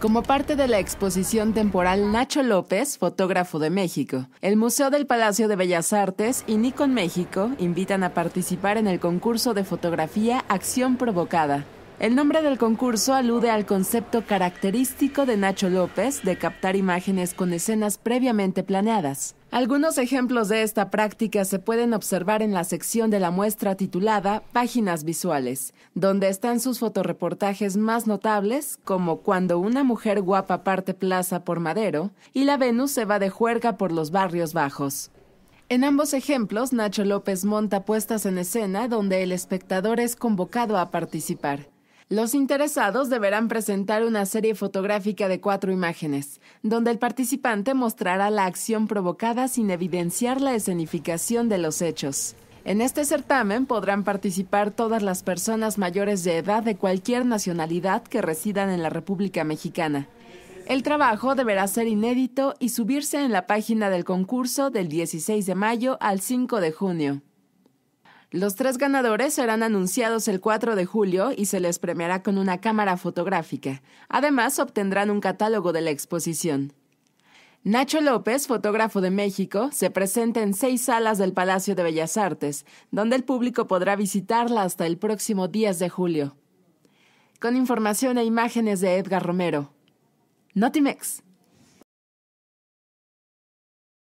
Como parte de la exposición temporal Nacho López, fotógrafo de México, el Museo del Palacio de Bellas Artes y Nikon México invitan a participar en el concurso de fotografía Acción Provocada, el nombre del concurso alude al concepto característico de Nacho López de captar imágenes con escenas previamente planeadas. Algunos ejemplos de esta práctica se pueden observar en la sección de la muestra titulada Páginas Visuales, donde están sus fotoreportajes más notables, como cuando una mujer guapa parte plaza por Madero y la Venus se va de juerga por los barrios bajos. En ambos ejemplos, Nacho López monta puestas en escena donde el espectador es convocado a participar. Los interesados deberán presentar una serie fotográfica de cuatro imágenes, donde el participante mostrará la acción provocada sin evidenciar la escenificación de los hechos. En este certamen podrán participar todas las personas mayores de edad de cualquier nacionalidad que residan en la República Mexicana. El trabajo deberá ser inédito y subirse en la página del concurso del 16 de mayo al 5 de junio. Los tres ganadores serán anunciados el 4 de julio y se les premiará con una cámara fotográfica. Además, obtendrán un catálogo de la exposición. Nacho López, fotógrafo de México, se presenta en seis salas del Palacio de Bellas Artes, donde el público podrá visitarla hasta el próximo 10 de julio. Con información e imágenes de Edgar Romero. Notimex.